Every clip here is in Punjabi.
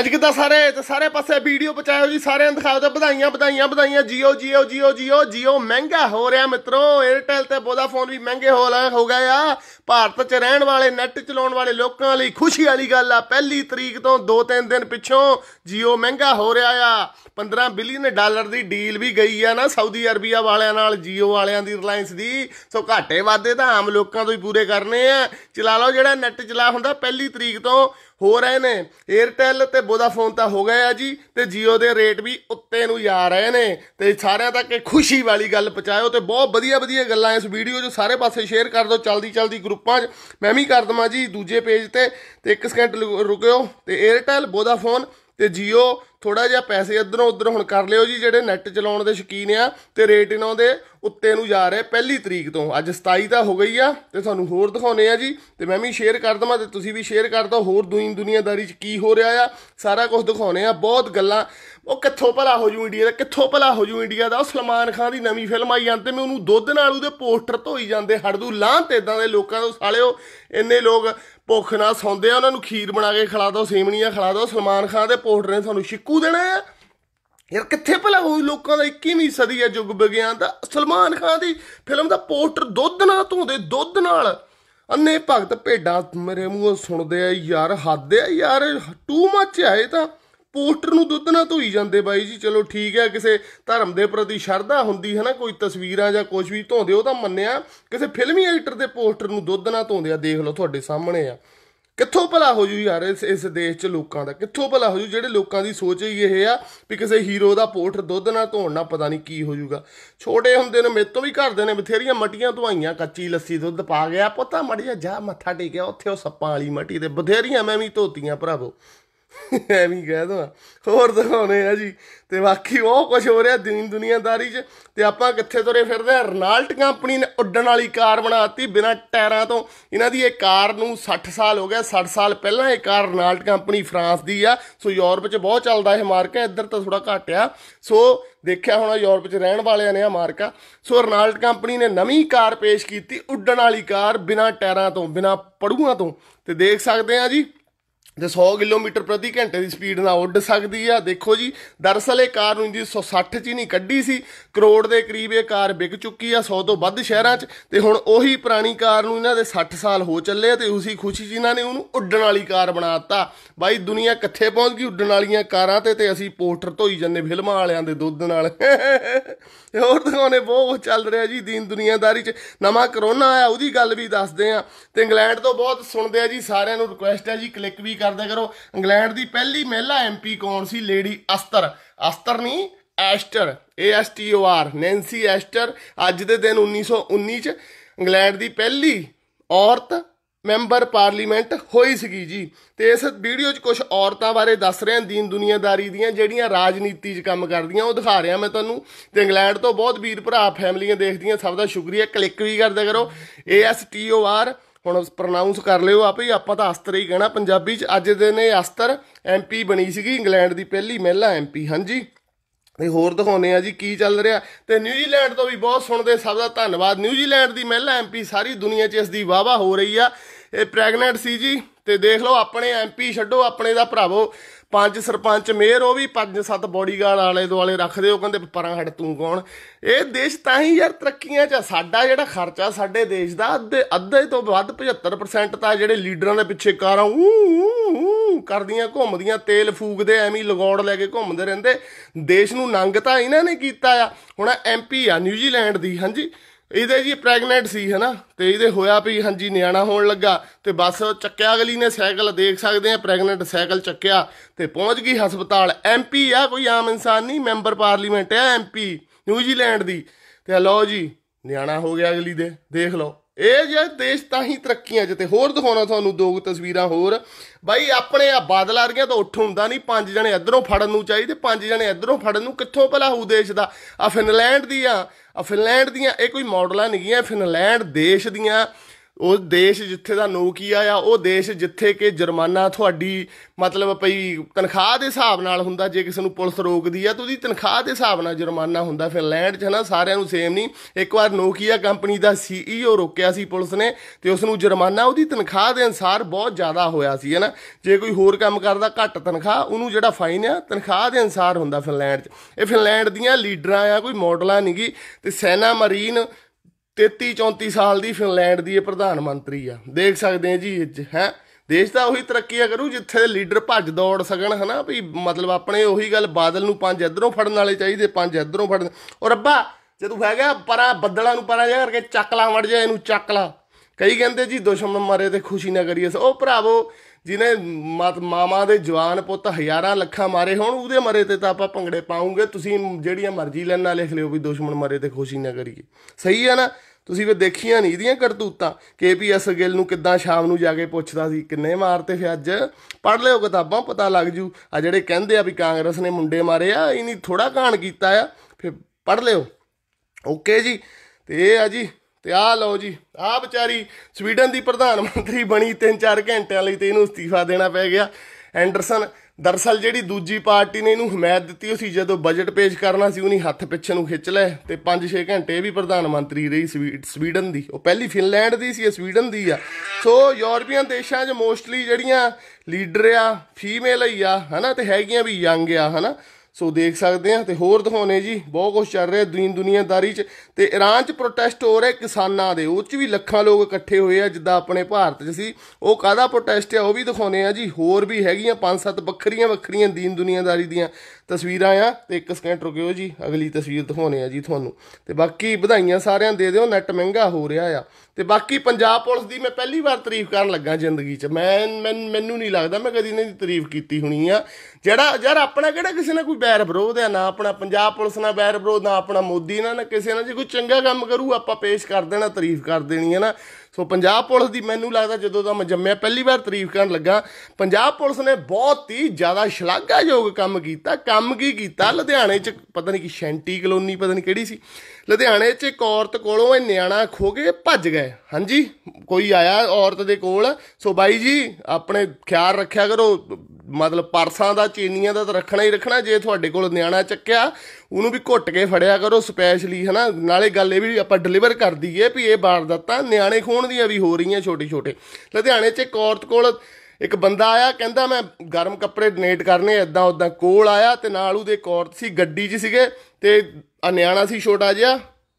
ਅੱਜ ਕਿੱਦਾਂ ਸਾਰੇ ਤੇ ਸਾਰੇ ਪਾਸੇ ਵੀਡੀਓ ਪਹੁੰਚਾਇਓ ਜੀ ਸਾਰਿਆਂ ਦਿਖਾਓ ਤੇ ਵਧਾਈਆਂ ਵਧਾਈਆਂ ਵਧਾਈਆਂ ਜੀਓ ਜੀਓ ਜੀਓ ਜੀਓ ਜੀਓ ਮਹਿੰਗਾ ਹੋ ਰਿਹਾ ਮਿੱਤਰੋ Airtel ਤੇ ਵੋਡਾਫੋਨ ਵੀ ਮਹਿੰਗੇ ਹੋ ਲਾ ਹੋ ਗਏ ਆ ਭਾਰਤ 'ਚ ਰਹਿਣ ਵਾਲੇ ਨੈਟ ਚਲਾਉਣ ਵਾਲੇ ਲੋਕਾਂ ਲਈ ਖੁਸ਼ੀ ਵਾਲੀ ਗੱਲ ਆ ਪਹਿਲੀ ਤਰੀਕ ਤੋਂ 2-3 ਦਿਨ ਪਿੱਛੋਂ ਜੀਓ ਮਹਿੰਗਾ ਹੋ ਰਿਹਾ ਆ 15 ਬਿਲੀਅਨ ਡਾਲਰ ਦੀ ਡੀਲ ਵੀ ਗਈ ਆ ਨਾ ਸਾਊਦੀ ਅਰਬੀਆ ਵਾਲਿਆਂ ਨਾਲ ਜੀਓ ਵਾਲਿਆਂ ਦੀ ਰਿਲਾਇੰਸ ਦੀ ਸੋ ਘਾਟੇ ਵਾਦੇ ਤਾਂ ਆਮ ਲੋਕਾਂ ਤੋਂ ਹੀ ਪੂਰੇ ਕਰਨੇ ਆ ਚਲਾ ਲਓ ਜਿਹੜਾ ਨੈਟ ਚਲਾ ਹੁੰਦਾ ਪਹਿਲੀ ਤਰੀਕ ਤੋਂ ਹੋ ਰਹੇ ਨੇ 에ਅਰਟੈਲ ਤੇ ਵੋਡਾਫੋਨ ਤਾਂ ਹੋ ਗਏ ਆ ਜੀ ਤੇ Jio ਦੇ ਰੇਟ ਵੀ ਉੱਤੇ ਨੂੰ ਜਾ ਰਹੇ ਨੇ ਤੇ ਸਾਰਿਆਂ ਤੱਕ ਇਹ ਖੁਸ਼ੀ ਵਾਲੀ ਗੱਲ ਪਹੁੰਚਾਇਓ ਤੇ ਬਹੁਤ ਵਧੀਆ ਵਧੀਆ ਗੱਲਾਂ ਇਸ ਵੀਡੀਓ 'ਚ ਸਾਰੇ ਪਾਸੇ ਸ਼ੇਅਰ ਕਰ ਦਿਓ ਚਲਦੀ ਚਲਦੀ ਗਰੁੱਪਾਂ 'ਚ ਮੈਂ ਵੀ ਕਰ ਦਵਾਂ ਜੀ ਦੂਜੇ ਪੇਜ ਤੇ ਤੇ 1 ਸਕਿੰਟ ਰੁਕਿਓ ਤੇ 에ਅਰਟੈਲ ਵੋਡਾਫੋਨ ਤੇ ਜੀਓ ਥੋੜਾ ਜਿਹਾ ਪੈਸੇ ਇਧਰੋਂ ਉਧਰ ਹੁਣ ਕਰ ਲਿਓ ਜੀ ਜਿਹੜੇ ਨੈਟ ਚਲਾਉਣ ਦੇ ਸ਼ਕੀਨ ਆ ਤੇ ਰੇਟ ਇਹਨਾਂ ਦੇ ਉੱਤੇ ਨੂੰ ਜਾ ਰਿਹਾ ਪਹਿਲੀ ਤਰੀਕ ਤੋਂ ਅੱਜ 27 ਤਾਂ ਹੋ ਗਈ ਆ ਤੇ ਤੁਹਾਨੂੰ ਹੋਰ ਦਿਖਾਉਨੇ ਆ ਜੀ ਤੇ ਮੈਂ ਵੀ ਸ਼ੇਅਰ ਕਰ ਦਵਾਂ ਤੇ ਤੁਸੀਂ ਵੀ ਸ਼ੇਅਰ ਕਰ ਦੋ ਹੋਰ ਦੁਨੀਆ ਦੁਨੀਆਦਾਰੀ 'ਚ ਕੀ ਹੋ ਰਿਹਾ ਆ ਸਾਰਾ ਕੁਝ ਦਿਖਾਉਨੇ ਆ ਬਹੁਤ ਗੱਲਾਂ ਉਹ ਕਿੱਥੋਂ ਭਲਾ ਹੋ ਜੂ ਇੰਡੀਆ ਦਾ ਕਿੱਥੋਂ ਭਲਾ ਹੋ ਜੂ ਇੰਡੀਆ ਦਾ ਉਹ ਸਲਮਾਨ ਖਾਨ ਦੀ ਨਵੀਂ ਫਿਲਮ ਆਈ ਜਾਂਦੇ ਮੈਂ ਉਹਨੂੰ ਦੁੱਧ ਨਾਲ ਉਹਦੇ ਪੋਸਟਰ ਧੋਈ ਜਾਂਦੇ ਹੜਦੂ ਲਾਂ ਤੇ ਇਦਾਂ ਦੇ ਲੋਕਾਂ ਤੋਂ ਸਾਲਿਓ ਇੰਨੇ ਲੋਕ ਭੁੱਖ ਨਾਲ ਸੌਂਦੇ ਆ ਉਹਨਾਂ ਨੂੰ ਖੀਰ ਬਣਾ ਕੇ ਖਿਲਾ ਦਿਓ ਸੇਮਣੀਆਂ ਖਿਲਾ ਦਿਓ ਸਲਮਾਨ ਖਾਨ ਦੇ ਪੋਸਟਰ ਨੇ ਤੁਹਾਨੂੰ ਸ਼ਿੱਕੂ ਦੇਣਾ ਹੈ ਯਾਰ ਕਿੱਥੇ ਭਲਾ ਹੋਈ ਲੋਕਾਂ ਦਾ 21ਵੀਂ ਸਦੀ ਹੈ ਜੁਗ ਬਗਿਆਂ ਦਾ ਸਲਮਾਨ ਖਾਨ ਦੀ ਫਿਲਮ ਦਾ ਪੋਸਟਰ ਦੁੱਧ ਨਾਲ ਧੋਂਦੇ ਦੁੱਧ ਨਾਲ ਅੰਨੇ ਭਗਤ ਭੇਡਾਂ ਮੇਰੇ ਮੂੰਹੋਂ ਸੁਣਦੇ ਆ ਯਾਰ ਹੱਦ ਆ ਯਾਰ ਟੂ ਮੱਚ ਆਏ ਤਾਂ ਪੋਸਟਰ ਨੂੰ ਦੁੱਧ ਨਾਲ ਧੋਈ ਜਾਂਦੇ ਬਾਈ ਜੀ ਚਲੋ ਠੀਕ ਹੈ ਕਿਸੇ ਧਰਮ ਦੇ ਪ੍ਰਤੀ ਸ਼ਰਧਾ ਹੁੰਦੀ ਹੈ ਨਾ ਕੋਈ ਤਸਵੀਰਾਂ ਜਾਂ ਕੁਝ ਵੀ ਧੋਂਦੇ ਉਹ ਤਾਂ ਮੰਨਿਆ ਕਿਸੇ ਫਿਲਮੀ ਐਕਟਰ ਦੇ ਪੋਸਟਰ ਨੂੰ ਦੁੱਧ ਨਾਲ ਧੋਂਦੇ ਆ ਦੇਖ ਲਓ ਤੁਹਾਡੇ ਸਾਹਮਣੇ ਆ ਕਿੱਥੋਂ ਭਲਾ ਹੋ ਜੂ ਯਾਰ ਇਸ ਇਸ ਦੇਸ਼ 'ਚ ਲੋਕਾਂ ਦਾ ਕਿੱਥੋਂ ਭਲਾ ਹੋ ਜੂ ਜਿਹੜੇ ਲੋਕਾਂ ਦੀ ਸੋਚ ਹੀ ਇਹ ਆ ਵੀ ਕਿਸੇ ਹੀਰੋ ਦਾ ਪੋਸਟਰ ਦੁੱਧ ਨਾਲ ਧੋਣ ਨਾਲ ਪਤਾ ਨਹੀਂ ਕੀ ਹੋ ਜੂਗਾ ਛੋਟੇ ਹੁੰਦੇ ਨੇ ਮੇਤੋਂ ਵੀ ਘਰਦੇ ਨੇ ਬਥੇਰੀਆਂ ਮਟੀਆਂ ਧਵਾਈਆਂ ਕੱਚੀ ਲੱਸੀ ਦੁੱਧ ਪਾ ਗਿਆ ਪੁੱਤਾ ਮੜੀਆਂ ਜਾ ਮੱਥਾ ਟੇਕਿਆ ਉੱਥੇ ਉਹ ਸੱਪਾਂ ਵਾਲੀ ਮਟੀ ਤੇ ਬਥੇਰੀਆਂ ਮੈਂ ਵੀ ਧੋਤੀਆਂ ਭਰਾਵੋ ਐਵੇਂ ਕਹਿ ਦੋ ਹੋਰ ਦਿਖਾਉਣੇ ਆ ਜੀ ਤੇ ਬਾਕੀ ਉਹ ਕੁਝ ਹੋ ਰਿਹਾ ਦੀਨ ਦੁਨੀਆਦਾਰੀ 'ਚ ਤੇ ਆਪਾਂ ਕਿੱਥੇ ਤੁਰੇ ਫਿਰਦੇ ਆ ਰਨਾਲਟ ਕੰਪਨੀ ਨੇ ਉੱਡਣ ਵਾਲੀ ਕਾਰ ਬਣਾਤੀ ਬਿਨਾਂ ਟਾਇਰਾਂ ਤੋਂ ਇਹਨਾਂ ਦੀ ਇਹ ਕਾਰ ਨੂੰ 60 ਸਾਲ ਹੋ ਗਿਆ 60 ਸਾਲ ਪਹਿਲਾਂ ਇਹ ਕਾਰ ਰਨਾਲਟ ਕੰਪਨੀ ਫਰਾਂਸ ਦੀ ਆ ਸੋ ਯੂਰਪ 'ਚ ਬਹੁਤ ਚੱਲਦਾ ਇਹ ਮਾਰਕਾ ਇੱਧਰ ਤਾਂ ਥੋੜਾ ਘਟਿਆ ਸੋ ਦੇਖਿਆ ਹੋਣਾ ਯੂਰਪ 'ਚ ਰਹਿਣ ਵਾਲਿਆਂ ਨੇ ਆ ਮਾਰਕਾ ਸੋ ਰਨਾਲਟ ਕੰਪਨੀ ਨੇ ਨਵੀਂ ਕਾਰ ਪੇਸ਼ ਕੀਤੀ ਉੱਡਣ ਵਾਲੀ ਕਾਰ ਬਿਨਾਂ ਟਾਇਰਾਂ ਤੋਂ ਬਿਨਾਂ ਪੜੂਆਂ ਤੋਂ ਤੇ ਦੇਖ ਸਕਦੇ ਆ ਜੀ ਤੇ 100 ਕਿਲੋਮੀਟਰ ਪ੍ਰਤੀ ਘੰਟੇ ਦੀ ਸਪੀਡ ਨਾਲ ਉੱਡ ਸਕਦੀ ਆ ਦੇਖੋ ਜੀ ਦਰਸਲ ਇਹ ਕਾਰ ਨੂੰ ਜੀ 160 ਚ ਹੀ ਨਹੀਂ ਕੱਢੀ ਸੀ ਕਰੋੜ ਦੇ ਕਰੀਬ ਇਹ ਕਾਰ ਵਿਕ ਚੁੱਕੀ ਆ 100 ਤੋਂ ਵੱਧ ਸ਼ਹਿਰਾਂ 'ਚ ਤੇ ਹੁਣ ਉਹੀ ਪੁਰਾਣੀ ਕਾਰ ਨੂੰ ਇਹਨਾਂ ਦੇ 60 ਸਾਲ ਹੋ ਚੱਲੇ ਤੇ ਉਸੇ ਖੁਸ਼ੀ 'ਚ ਇਹਨਾਂ ਨੇ ਉਹਨੂੰ ਉੱਡਣ ਵਾਲੀ ਕਾਰ ਬਣਾਤਾ ਬਾਈ ਦੁਨੀਆ ਕਿੱਥੇ ਪਹੁੰਚ ਗਈ ਉੱਡਣ ਵਾਲੀਆਂ ਕਾਰਾਂ ਤੇ ਤੇ ਅਸੀਂ ਪੋਸਟਰ ਧੋਈ ਜੰਨੇ ਫਿਲਮਾਂ ਵਾਲਿਆਂ ਦੇ ਦੁੱਧ ਨਾਲ ਹੋਰ ਦਿਖਾਉਣੇ ਬਹੁਤ ਚੱਲ ਰਿਹਾ ਜੀ ਦੀਨ ਦੁਨੀਆਦਾਰੀ 'ਚ ਨਵਾਂ ਕਰੋਨਾ ਆਇਆ ਉਹਦੀ ਗੱਲ ਵੀ ਦੱਸਦੇ ਆ ਤੇ ਇੰਗਲੈਂਡ ਤੋਂ ਬਹੁਤ ਸੁਣਦੇ ਆ ਜੀ ਸਾਰਿਆਂ ਨੂੰ ਰਿਕੁਐਸਟ ਹੈ ਜੀ ਕਲਿੱਕ ਵੀ ਕਰਦੇ ਕਰੋ ਇੰਗਲੈਂਡ ਦੀ ਪਹਿਲੀ ਮਹਿਲਾ ਐਮਪੀ ਕੌਣ ਸੀ ਲੇਡੀ ਅਸਤਰ ਅਸਤਰ ਨਹੀਂ Astor A S T O R Nancy Astor ਅੱਜ ਦੇ ਦਿਨ 1919 ਚ ਇੰਗਲੈਂਡ ਦੀ ਪਹਿਲੀ ਔਰਤ ਮੈਂਬਰ ਪਾਰਲੀਮੈਂਟ ਹੋਈ ਸੀਗੀ ਜੀ ਤੇ ਇਸ ਵੀਡੀਓ 'ਚ ਕੁਝ ਔਰਤਾਂ ਬਾਰੇ ਦੱਸ ਰਿਹਾ ਦੀਨ ਦੁਨੀਆਦਾਰੀ ਦੀਆਂ ਜਿਹੜੀਆਂ ਰਾਜਨੀਤੀ 'ਚ ਕੰਮ ਕਰਦੀਆਂ ਉਹ ਦਿਖਾ ਰਿਹਾ ਮੈਂ ਤੁਹਾਨੂੰ ਤੇ ਇੰਗਲੈਂਡ ਤੋਂ ਬਹੁਤ ਵੀਰ ਭਰਾ ਫੈਮਲੀਆਂ ਦੇਖਦੀਆਂ ਸਭ ਦਾ ਸ਼ੁਕਰੀਆ ਕਲਿੱਕ ਵੀ ਕਰਦੇ ਕਰੋ A S T O R ਹੁਣ ਪ੍ਰੋਨਾਉਂਸ ਕਰ ਲਿਓ ਆਪੇ ਹੀ ਆਪਾਂ ਤਾਂ ਅਸਤਰ ਹੀ ਕਹਿਣਾ ਪੰਜਾਬੀ 'ਚ ਅੱਜ ਦੇ ਨੇ ਅਸਤਰ ਐਮਪੀ ਬਣੀ ਸੀਗੀ ਇੰਗਲੈਂਡ ਦੀ ਪਹਿਲੀ ਮਹਿਲਾ ਐਮਪੀ ਹਾਂਜੀ ਤੇ ਹੋਰ ਦਿਖਾਉਨੇ ਆ ਜੀ ਕੀ ਚੱਲ ਰਿਹਾ ਤੇ ਨਿਊਜ਼ੀਲੈਂਡ ਤੋਂ ਵੀ ਬਹੁਤ ਸੁਣਦੇ ਸਭ ਦਾ ਧੰਨਵਾਦ ਨਿਊਜ਼ੀਲੈਂਡ ਦੀ ਮਹਿਲਾ ਐਮਪੀ ਸਾਰੀ ਦੁਨੀਆ 'ਚ ਇਸ ਦੀ ਵਾਵਾ ਹੋ ਰਹੀ ਆ ਇਹ ਪ੍ਰੈਗਨੈਂਟ ਸੀ ਜੀ ਤੇ ਦੇਖ ਲਓ ਆਪਣੇ ਐਮਪੀ ਛੱਡੋ ਆਪਣੇ ਦਾ ਭਰਾਵੋ ਪੰਜ ਸਰਪੰਚ ਮੇਅਰ ਉਹ ਵੀ ਪੰਜ ਸੱਤ ਬੋਡੀਗਾਰਡ ਆਲੇ ਦੁਆਲੇ ਰੱਖਦੇ ਉਹ ਕਹਿੰਦੇ ਪਰਾਂ ਹਟ ਤੂੰ ਕੌਣ ਇਹ ਦੇਸ਼ ਤਾਂ ਹੀ ਯਾਰ ਤਰੱਕੀਆਂ 'ਚ ਸਾਡਾ ਜਿਹੜਾ ਖਰਚਾ ਸਾਡੇ ਦੇਸ਼ ਦਾ ਅੱਧੇ ਅੱਧੇ ਤੋਂ ਵੱਧ 75% ਤਾਂ ਜਿਹੜੇ ਲੀਡਰਾਂ ਦੇ ਪਿੱਛੇ ਕਾਰਾਂ ਊ ਕਰਦੀਆਂ ਘੁੰਮਦੀਆਂ ਤੇਲ ਫੂਕਦੇ ਐਵੇਂ ਲਗੌੜ ਲੈ ਕੇ ਘੁੰਮਦੇ ਰਹਿੰਦੇ ਦੇਸ਼ ਨੂੰ ਨੰਗ ਤਾਂ ਇਹਨਾਂ ਨੇ ਕੀਤਾ ਆ ਹੁਣ ਐਮਪੀ ਆ ਨਿਊਜ਼ੀਲੈਂਡ ਦੀ ਹਾਂਜੀ ਇਹਦੇ ਜੀ ਪ੍ਰੈਗਨੈਂਟ ਸੀ ਹਨਾ ਤੇ ਇਹਦੇ ਹੋਇਆ ਵੀ ਹਾਂਜੀ ਨਿਆਣਾ ਹੋਣ ਲੱਗਾ ਤੇ ਬਸ ਚੱਕਿਆ ਅਗਲੀ ਨੇ ਸਾਈਕਲ ਦੇਖ ਸਕਦੇ ਆ ਪ੍ਰੈਗਨੈਂਟ ਸਾਈਕਲ ਚੱਕਿਆ ਤੇ ਪਹੁੰਚ ਗਈ ਹਸਪਤਾਲ ਐਮਪੀ ਆ ਕੋਈ ਆਮ ਇਨਸਾਨ ਨਹੀਂ ਮੈਂਬਰ ਪਾਰਲੀਮੈਂਟ ਆ ਐਮਪੀ ਨਿਊਜ਼ੀਲੈਂਡ ਦੀ ਤੇ ਲਓ ਜੀ ਨਿਆਣਾ ਹੋ ਗਿਆ ਅਗਲੀ ਦੇ ਦੇਖ ਲਓ ਇਹ ਜੇ ਦੇਸ਼ ਤਾਂ ਹੀ ਤਰੱਕੀਆਂ ਜਿੱਤੇ ਹੋਰ ਦਿਖਾਉਣਾ ਤੁਹਾਨੂੰ ਦੋ ਤਸਵੀਰਾਂ ਹੋਰ ਬਾਈ ਆਪਣੇ ਆ ਬਾਦਲ ਆ ਰਹੀਆਂ ਤਾਂ ਉੱਠ ਹੁੰਦਾ ਨਹੀਂ ਪੰਜ ਜਣੇ ਇਧਰੋਂ ਫੜਨ ਨੂੰ ਚਾਹੀਦੇ ਪੰਜ ਜਣੇ ਇਧਰੋਂ ਫੜਨ ਨੂੰ ਕਿੱਥੋਂ ਭਲਾ ਹੋਊ ਦੇਸ਼ ਦਾ ਆ ਫਿਨਲੈਂਡ ਦੀ ਆ ਆ ਫਿਨਲੈਂਡ ਦੀਆਂ ਇਹ ਕੋਈ ਮਾਡਲਾਂ ਨਹੀਂ ਗਿਆ ਫਿਨਲੈਂਡ ਦੇਸ਼ ਦੀਆਂ ਉਹ ਦੇਸ਼ ਜਿੱਥੇ ਦਾ ਨੋਕੀਆ ਆ ਉਹ ਦੇਸ਼ ਜਿੱਥੇ ਕਿ ਜੁਰਮਾਨਾ ਤੁਹਾਡੀ ਮਤਲਬ ਪਈ ਤਨਖਾਹ ਦੇ ਹਿਸਾਬ ਨਾਲ ਹੁੰਦਾ ਜੇ ਕਿਸੇ ਨੂੰ ਪੁਲਿਸ ਰੋਕਦੀ ਆ ਤਾਂ ਉਹਦੀ ਤਨਖਾਹ ਦੇ ਹਿਸਾਬ ਨਾਲ ਜੁਰਮਾਨਾ ਹੁੰਦਾ ਫਿਨਲੈਂਡ 'ਚ ਨਾ ਸਾਰਿਆਂ ਨੂੰ ਸੇਮ ਨਹੀਂ ਇੱਕ ਵਾਰ ਨੋਕੀਆ ਕੰਪਨੀ ਦਾ ਸੀਈਓ e ਰੋਕਿਆ ਸੀ ਪੁਲਿਸ ਨੇ ਤੇ ਉਸ ਨੂੰ ਜੁਰਮਾਨਾ ਉਹਦੀ ਤਨਖਾਹ ਦੇ ਅਨਸਾਰ ਬਹੁਤ ਜ਼ਿਆਦਾ ਹੋਇਆ ਸੀ ਹੈ ਨਾ ਜੇ ਕੋਈ ਹੋਰ ਕੰਮ ਕਰਦਾ ਘੱਟ ਤਨਖਾਹ ਉਹਨੂੰ ਜਿਹੜਾ ਫਾਈਨ ਆ ਤਨਖਾਹ ਦੇ ਅਨਸਾਰ ਹੁੰਦਾ ਫਿਨਲੈਂਡ 'ਚ ਇਹ ਫਿਨਲੈਂਡ ਦੀਆਂ ਲੀਡਰਾਂ ਆ ਕੋਈ ਮਾਡਲਾਂ ਨਹੀਂਗੀ ਤੇ ਸੈਨਾ ਮਰੀਨ 33 34 ਸਾਲ ਦੀ ਫਿਨਲੈਂਡ ਦੀ ਇਹ ਪ੍ਰਧਾਨ ਮੰਤਰੀ ਆ ਦੇਖ ਸਕਦੇ ਆ ਜੀ ਹੈ ਦੇਸ਼ ਤਾਂ ਉਹੀ ਤਰੱਕੀਆ ਕਰੂ ਜਿੱਥੇ ਦੇ ਲੀਡਰ ਭੱਜ ਦੌੜ ਸਕਣ ਹਨਾ ਵੀ ਮਤਲਬ ਆਪਣੇ ਉਹੀ ਗੱਲ ਬਾਦਲ ਨੂੰ ਪੰਜ ਇਧਰੋਂ ਫੜਨ ਵਾਲੇ ਚਾਹੀਦੇ ਪੰਜ ਇਧਰੋਂ ਫੜ ਔਰ ਰੱਬਾ ਜੇ ਤੂੰ ਹੈਗਾ ਪਰਾਂ ਬੱਦਲਾਂ ਨੂੰ ਪਰਾਂ ਜਾ ਕਰਕੇ ਚੱਕ ਲਾ ਵੜ ਜਾ ਇਹਨੂੰ ਚੱਕ ਲਾ ਕਈ ਕਹਿੰਦੇ ਜੀ ਦੁਸ਼ਮਣ ਮਾਰੇ ਤੇ ਖੁਸ਼ੀ ਨਾ ਕਰੀਏ ਉਹ ਭਰਾਵੋ ਜਿਨੇ ਮਾਮਾ ਦੇ ਜਵਾਨ ਪੁੱਤ ਹਜ਼ਾਰਾਂ ਲੱਖਾਂ ਮਾਰੇ ਹੋਣ ਉਹਦੇ ਮਰੇ ਤੇ ਤਾਂ ਆਪਾਂ ਭੰਗੜੇ ਪਾਉਂਗੇ ਤੁਸੀਂ ਜਿਹੜੀਆਂ ਮਰਜ਼ੀ ਲੈਣਾ ਲਿਖ ਲਿਓ ਵੀ ਦੁਸ਼ਮਣ ਮਰੇ ਤੇ ਖੁਸ਼ੀ ਨਾ ਕਰੀਏ ਸਹੀ ਹੈ ਨਾ ਤੁਸੀਂ ਵੀ ਦੇਖੀਆਂ ਨਹੀਂ ਇਹਦੀਆਂ ਕਰਤੂਤਾਂ ਕੇਪੀਐਸ ਗਿੱਲ ਨੂੰ ਕਿੱਦਾਂ ਸ਼ਾਮ ਨੂੰ ਜਾ ਕੇ ਪੁੱਛਦਾ ਸੀ ਕਿੰਨੇ ਮਾਰਤੇ ਫਿਰ ਅੱਜ ਪੜ ਲਿਓ ਕਿਤਾਬਾਂ ਪਤਾ ਲੱਗ ਜੂ ਆ ਜਿਹੜੇ ਕਹਿੰਦੇ ਆ ਵੀ ਕਾਂਗਰਸ ਨੇ ਮੁੰਡੇ ਮਾਰੇ ਆ ਇਹ ਨਹੀਂ ਥੋੜਾ ਕਾਣ ਕੀਤਾ ਆ ਫਿਰ ਪੜ ਲਿਓ ਓਕੇ ਜੀ ਤੇ ਇਹ ਆ ਜੀ ਤੇ ਆ ਲਓ ਜੀ ਆ ਵਿਚਾਰੀ ਸਵੀਡਨ ਦੀ ਪ੍ਰਧਾਨ ਮੰਤਰੀ ਬਣੀ 3-4 ਘੰਟਿਆਂ ਲਈ ਤੇ ਇਹਨੂੰ ਅਸਤੀਫਾ ਦੇਣਾ ਪੈ ਗਿਆ ਐਂਡਰਸਨ ਦਰਸਲ ਜਿਹੜੀ ਦੂਜੀ ਪਾਰਟੀ ਨੇ ਇਹਨੂੰ ਹਮਾਇਤ ਦਿੱਤੀ ਸੀ ਜਦੋਂ ਬਜਟ ਪੇਸ਼ ਕਰਨਾ ਸੀ ਉਹਨੇ ਹੱਥ ਪਿੱਛੇ ਨੂੰ ਖਿੱਚ ਲਿਆ ਤੇ 5-6 ਘੰਟੇ ਇਹ ਵੀ ਪ੍ਰਧਾਨ ਮੰਤਰੀ ਰਹੀ ਸਵੀਡਨ ਦੀ ਉਹ ਪਹਿਲੀ ਫਿਨਲੈਂਡ ਦੀ ਸੀ ਇਹ ਸਵੀਡਨ ਦੀ ਆ ਸੋ ਯੂਰੋਪੀਅਨ ਦੇਸ਼ਾਂ 'ਚ ਮੋਸਟਲੀ ਜਿਹੜੀਆਂ ਲੀਡਰ ਆ ਫੀਮੇਲ ਹੀ ਆ ਹਨਾ ਤੇ ਹੈਗੀਆਂ ਵੀ ਯੰਗ ਆ ਹਨਾ ਸੋ ਦੇਖ ਸਕਦੇ ਆ ਤੇ ਹੋਰ ਦਿਖਾਉਣੇ ਜੀ ਬਹੁਤ ਕੁਝ ਚੱਲ ਰਿਹਾ ਦੁਨੀਆ ਦੁਨੀਆਦਾਰੀ 'ਚ ਤੇ ਇਰਾਨ 'ਚ ਪ੍ਰੋਟੈਸਟ ਹੋ ਰਿਹਾ ਕਿਸਾਨਾਂ ਦੇ ਉੱਚ ਵੀ ਲੱਖਾਂ ਲੋਕ ਇਕੱਠੇ ਹੋਏ ਆ ਜਿੱਦਾਂ ਆਪਣੇ ਭਾਰਤ 'ਚ ਸੀ ਉਹ ਕਾਹਦਾ ਪ੍ਰੋਟੈਸਟ ਆ ਉਹ ਵੀ ਦਿਖਾਉਣੇ ਆ ਜੀ ਹੋਰ ਵੀ ਹੈਗੀਆਂ ਪੰਜ ਸੱਤ ਵੱਖਰੀਆਂ ਵੱਖਰੀਆਂ ਦੀਨ ਦੁਨੀਆਦਾਰੀ ਦੀਆਂ ਤਸਵੀਰਾਂ ਆ ਤੇ ਇੱਕ ਸਕਿੰਟ ਰੁਕਿਓ ਜੀ ਅਗਲੀ ਤਸਵੀਰ ਦਿਖਾਉਣੇ ਆ ਜੀ ਤੁਹਾਨੂੰ ਤੇ ਬਾਕੀ ਵਧਾਈਆਂ ਸਾਰਿਆਂ ਦੇ ਦਿਓ ਨੈਟ ਮਹਿੰਗਾ ਹੋ ਰਿਹਾ ਆ ਤੇ ਬਾਕੀ ਪੰਜਾਬ ਪੁਲਿਸ ਦੀ ਮੈਂ ਪਹਿਲੀ ਵਾਰ ਤਾਰੀਫ ਕਰਨ ਲੱਗਾ ਜ਼ਿੰਦਗੀ 'ਚ ਮੈਂ ਮੈਨੂੰ ਨਹੀਂ ਲੱਗਦਾ ਮੈਂ ਕਦੀ ਇਹਨਾਂ ਦੀ ਤਾਰੀਫ ਕੀਤੀ ਹੋਣੀ ਆ ਜਿਹੜਾ ਯਾਰ ਆਪਣਾ ਕਿਹੜਾ ਕਿਸੇ ਨਾਲ ਕੋਈ ਬੈਰ ਵਿਰੋਧ ਆ ਨਾ ਆਪਣਾ ਪੰਜਾਬ ਪੁਲਿਸ ਨਾਲ ਬੈਰ ਵਿਰੋਧ ਨਾ ਆਪਣਾ ਮੋਦੀ ਨਾਲ ਨਾ ਕਿਸੇ ਨਾਲ ਜੇ ਕੋਈ ਚੰਗਾ ਕੰਮ ਕਰੂ ਆਪਾਂ ਪੇਸ਼ ਕਰ ਦੇਣਾ ਤਾਰੀਫ ਕਰ ਦੇਣੀ ਹੈ ਨਾ ਸੋ ਪੰਜਾਬ ਪੁਲਿਸ ਦੀ ਮੈਨੂੰ ਲੱਗਦਾ ਜਦੋਂ ਦਾ ਮੈਂ ਜੰਮਿਆ ਪਹਿਲੀ ਵਾਰ ਤਾਰੀਫ ਕਰਨ ਲੱਗਾ ਪੰਜਾਬ ਪੁਲਿਸ ਨੇ ਬਹੁਤ ਹੀ ਜ਼ਿਆਦਾ ਸ਼ਲਾਘਾਯੋਗ ਕੰਮ ਕੀਤਾ ਕੰਮ ਕੀ ਕੀਤਾ ਲੁਧਿਆਣੇ 'ਚ ਪਤਾ ਨਹੀਂ ਕਿ ਸ਼ੈਂਟੀ ਕਲੋਨੀ ਪਤਾ ਨਹੀਂ ਕਿਹੜੀ ਸੀ ਲੁਧਿਆਣੇ 'ਚ ਇੱਕ ਔਰਤ ਕੋਲੋਂ ਇਹ ਨਿਆਣਾ ਖੋ ਕੇ ਭੱਜ ਗਏ ਹਾਂਜੀ ਕੋਈ ਆਇਆ ਔਰਤ ਦੇ ਕੋਲ ਸੋ ਬਾਈ ਜੀ ਆਪਣੇ ਖਿਆਲ ਰੱਖਿਆ ਕਰੋ ਮਤਲਬ ਪਰਸਾਂ ਦਾ ਚੇਨੀਆਂ ਦਾ ਤਾਂ ਰੱਖਣਾ ਹੀ ਰੱਖਣਾ ਜੇ ਤੁਹਾਡੇ ਕੋਲ ਨਿਆਣਾ ਚੱਕਿਆ ਉਹਨੂੰ ਵੀ ਘੁੱਟ ਕੇ ਫੜਿਆ ਕਰੋ ਸਪੈਸ਼ਲੀ ਹਨਾ ਨਾਲੇ ਗੱਲ ਇਹ ਵੀ ਆਪਾਂ ਡਿਲੀਵਰ ਕਰ ਦਈਏ ਵੀ ਇਹ ਦਿੱਤਾ ਨਿਆਣੇ ਖੋਣ ਦੀਆਂ ਵੀ ਹੋ ਰਹੀਆਂ ਛੋਟੇ ਛੋਟੇ ਲੁਧਿਆਣੇ 'ਚ ਇੱਕ ਔਰਤ ਕੋਲ ਇੱਕ ਬੰਦਾ ਆਇਆ ਕਹਿੰਦਾ ਮੈਂ ਗਰਮ ਕੱਪੜੇ ਡੋਨੇਟ ਕਰਨੇ ਐਦਾਂ ਉਦਾਂ ਕੋਲ ਆਇਆ ਤੇ ਨਾਲ ਉਹਦੇ ਇੱਕ ਔਰਤ ਸੀ ਗੱਡੀ 'ਚ ਸੀਗੇ ਤੇ ਆ ਨਿਆਣਾ ਸੀ ਛੋਟਾ ਜਿਹਾ